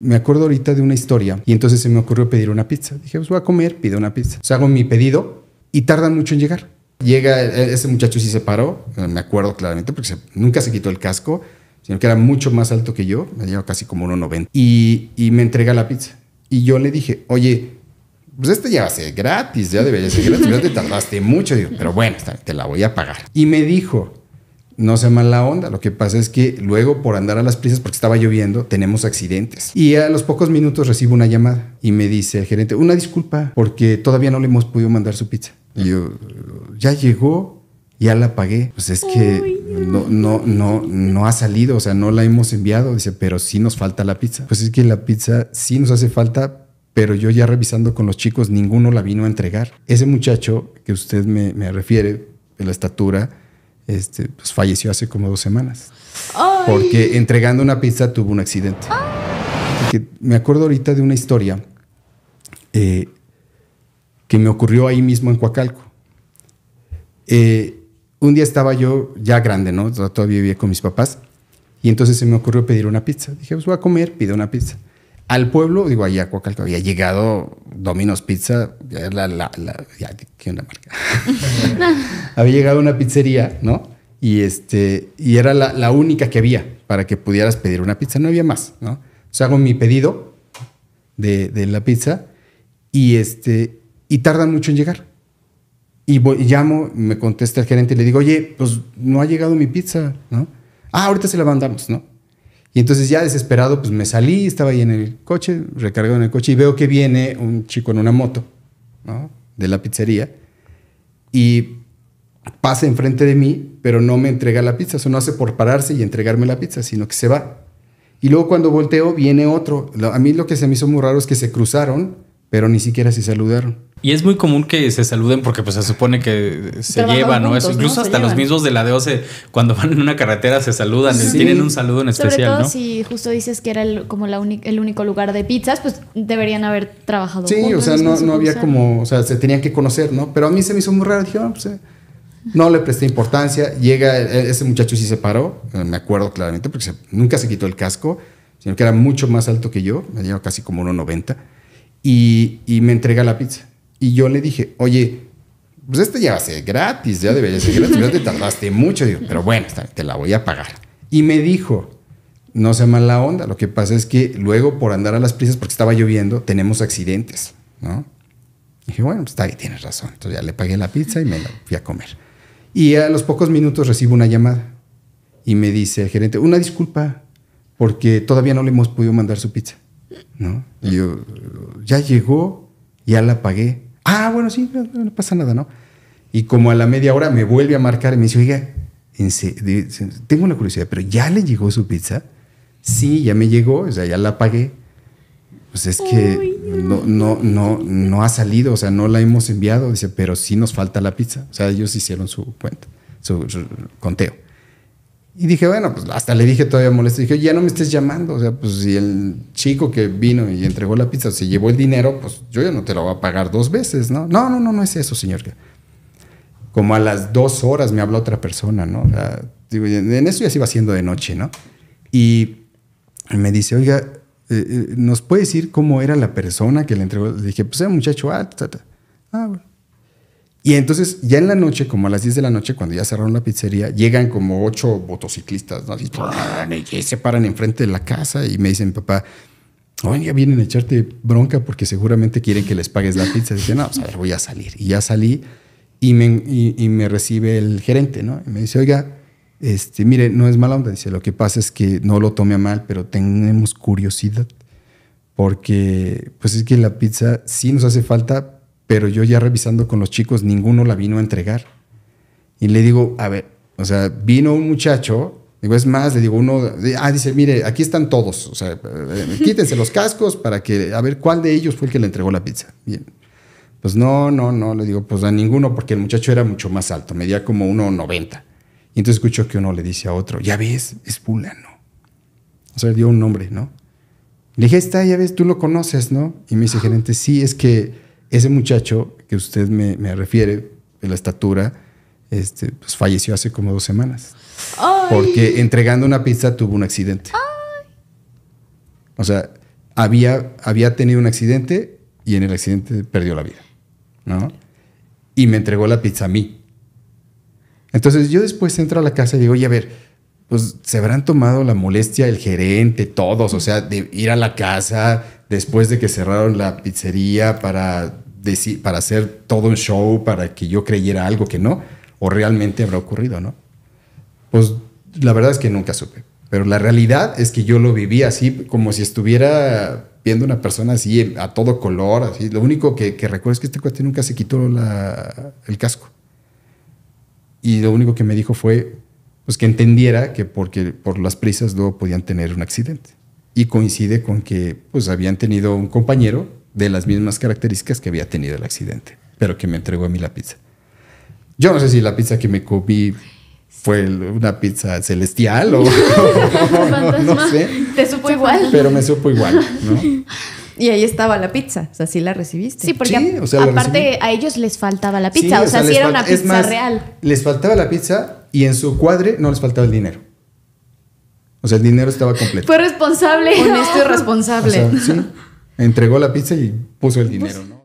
Me acuerdo ahorita de una historia y entonces se me ocurrió pedir una pizza. Dije, pues voy a comer, pido una pizza. O sea, hago mi pedido y tardan mucho en llegar. Llega, e-, ese muchacho sí se paró, eh, me acuerdo claramente, porque nunca se quitó el casco, sino que era mucho más alto que yo, me llegado casi como 1,90. Y, y me entrega la pizza. Y yo le dije, oye, pues este ya va ser gratis, ya debería ser gratis, ya te tardaste mucho, digo, pero bueno, te la voy a pagar. Y me dijo, no sea la onda. Lo que pasa es que luego, por andar a las prisas, porque estaba lloviendo, tenemos accidentes. Y a los pocos minutos recibo una llamada y me dice el gerente, una disculpa, porque todavía no le hemos podido mandar su pizza. Y yo, ya llegó, ya la pagué. Pues es que no, no, no, no ha salido, o sea, no la hemos enviado. Dice, pero sí nos falta la pizza. Pues es que la pizza sí nos hace falta, pero yo ya revisando con los chicos, ninguno la vino a entregar. Ese muchacho que usted me, me refiere, de la estatura, este, pues, falleció hace como dos semanas. Porque entregando una pizza tuvo un accidente. Ah. me acuerdo ahorita de una historia eh, que me ocurrió ahí mismo en Coacalco. Eh, un día estaba yo ya grande, ¿no? Todavía vivía con mis papás. Y entonces se me ocurrió pedir una pizza. Dije, pues voy a comer, pido una pizza al pueblo, digo, ahí a Coacalco había llegado Domino's Pizza, ya la, la, ya, marca? había llegado una pizzería, ¿no? Y, este, y era la, única que había para que pudieras pedir una pizza, no había más, ¿no? O hago mi pedido de, de la pizza y, este, y tardan mucho en llegar. Y voy, llamo, me contesta el gerente y le digo, oye, pues no ha llegado mi pizza, ¿no? Ah, ahorita se la mandamos, ¿no? Y entonces ya desesperado, pues me salí, estaba ahí en el coche, recargado en el coche, y veo que viene un chico en una moto, ¿no? De la pizzería, y pasa enfrente de mí, pero no me entrega la pizza, eso no hace por pararse y entregarme la pizza, sino que se va. Y luego cuando volteo, viene otro. A mí lo que se me hizo muy raro es que se cruzaron, pero ni siquiera se saludaron. Y es muy común que se saluden porque pues se supone que se llevan, ¿no? es Incluso hasta los mismos de la DOC cuando van en una carretera se saludan, tienen un saludo en especial, Sobre todo si justo dices que era como el único lugar de pizzas, pues deberían haber trabajado Sí, o sea, no, había como, o sea, se tenían que conocer, ¿no? Pero a mí se me hizo muy raro, dije, ah, pues, eh". no le presté importancia, llega, e, e, ese muchacho sí se paró, eh, me acuerdo claramente, porque nunca se quitó el casco, sino que era mucho más alto que yo, me dio casi como 1,90, y, y me entrega la pizza. Y yo le dije, oye, pues este ya va a ser gratis, ya debería ser gratis, ya te tardaste mucho. pero bueno, te la voy a pagar. Y me dijo, no sea mala onda, lo que pasa es que luego por andar a las prisas, porque estaba lloviendo, tenemos accidentes, ¿no? Y dije, bueno, está ahí, tienes razón. Entonces ya le pagué la pizza y me la fui a comer. Y a los pocos minutos recibo una llamada y me dice el gerente, una disculpa, porque todavía no le hemos podido mandar su pizza, ¿no? Y yo, ya llegó, ya la pagué. Ah, bueno, sí, no, pasa nada, ¿no? Y como a la media hora me vuelve a marcar y me dice, oiga, tengo una curiosidad, pero ¿ya le llegó su pizza? Sí, ya me llegó, o sea, ya la pagué. Pues es que no, no, no, no ha salido, o sea, no la hemos enviado, dice, pero sí nos falta la pizza. O sea, ellos hicieron su cuenta, su conteo. Y dije, bueno, pues hasta le dije todavía molesto. Dije, ya no me estés llamando. O sea, pues si el chico que vino y entregó la pizza se llevó el dinero, pues yo ya no te lo voy a pagar dos veces, ¿no? No, no, no, no es eso, señor. Como a las dos horas me habló otra persona, ¿no? O sea, digo, en eso ya se iba haciendo de noche, ¿no? Y me dice, oiga, eh, eh, ¿nos puede decir cómo era la persona que le entregó? Le dije, pues era un muchacho, alto, ah, ah bueno. Y entonces, ya en la noche, como a las 10 de la noche, cuando ya cerraron la pizzería, llegan como ocho motociclistas, ¿no? y se paran enfrente de la casa y me dicen, papá, hoy ya vienen a echarte bronca porque seguramente quieren que les pagues la pizza. Y dicen, no, pues, a ver, voy a salir. Y ya salí y me, y, me recibe el gerente, ¿no? Y me dice, oiga, este, mire, no es mala onda. Dice, lo que pasa es que no lo tome a mal, pero tenemos curiosidad. Porque, pues es que la pizza sí nos hace falta, pero yo ya revisando con los chicos, ninguno la vino a entregar. Y le digo, a ver, o sea, vino un muchacho, digo, es más, le digo uno, ah, dice, mire, aquí están todos, o sea, eh, eh, quítense los cascos para que, a ver, ¿cuál de ellos fue el que le entregó la pizza? Bien. Pues no, no, no, le digo, pues a ninguno, porque el muchacho era mucho más alto, medía como 1,90. Y entonces escucho que uno le dice a otro, ya ves, es fulano. O sea, dio un nombre, ¿no? Le dije, está, ya ves, tú lo conoces, ¿no? Y me dice, gerente, sí, es que ese muchacho que usted me, refiere, de la estatura, este, pues falleció hace como dos semanas. Porque entregando una pizza tuvo un accidente. O sea, había, había tenido un accidente y en el accidente perdió la vida. ¿no? Y me entregó la pizza a mí. Entonces yo después entro a la casa y digo, oye, a ver, pues se habrán tomado la molestia el gerente, todos, o sea, de ir a la casa después de que cerraron la pizzería para, decir, para hacer todo un show, para que yo creyera algo que no, o realmente habrá ocurrido, ¿no? Pues la verdad es que nunca supe, pero la realidad es que yo lo viví así, como si estuviera viendo una persona así em, a todo color, así. Lo único que, recuerdo es que este cuate nunca se quitó el casco. Y lo único que me dijo fue, pues que entendiera que porque por las prisas no podían tener un accidente. Y coincide con que pues habían tenido un compañero de las mismas características que había tenido el accidente, pero que me entregó a mí la pizza. Yo no sé si la pizza que me comí fue una pizza celestial o no, sé. Te supo igual. Pero me supo igual, Y ahí estaba la pizza, o sea, sí la recibiste. Sí, porque aparte a ellos les faltaba la pizza, o, sea, era una pizza real. Les faltaba la pizza y en su cuadre no les faltaba el dinero. O sea, el dinero estaba completo. Fue responsable. Honesto y responsable. entregó la pizza y puso el dinero, pues, ¿no?